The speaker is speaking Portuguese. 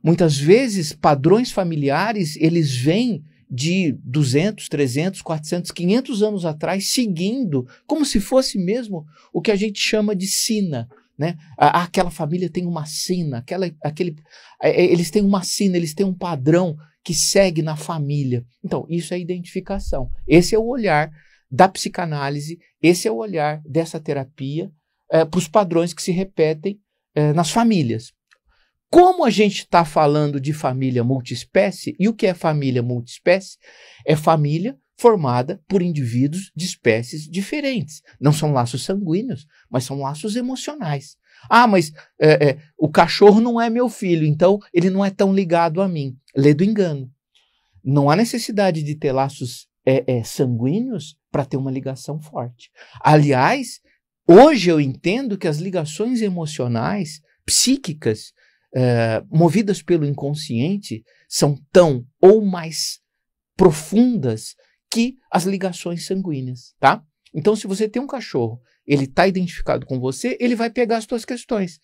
Muitas vezes, padrões familiares, eles vêm de 200, 300, 400, 500 anos atrás, seguindo, como se fosse mesmo o que a gente chama de sina. Né? aquela família tem uma sina, aquela, aquele, é, é, eles têm uma sina, eles têm um padrão que segue na família. Então, isso é identificação. Esse é o olhar da psicanálise, esse é o olhar dessa terapia é, para os padrões que se repetem é, nas famílias como a gente está falando de família multiespécie, e o que é família multiespécie? É família formada por indivíduos de espécies diferentes. Não são laços sanguíneos, mas são laços emocionais. Ah, mas é, é, o cachorro não é meu filho, então ele não é tão ligado a mim. Lê do engano. Não há necessidade de ter laços é, é sanguíneos para ter uma ligação forte. Aliás, hoje eu entendo que as ligações emocionais, psíquicas, eh, movidas pelo inconsciente são tão ou mais profundas que as ligações sanguíneas, tá? Então, se você tem um cachorro, ele está identificado com você, ele vai pegar as suas questões.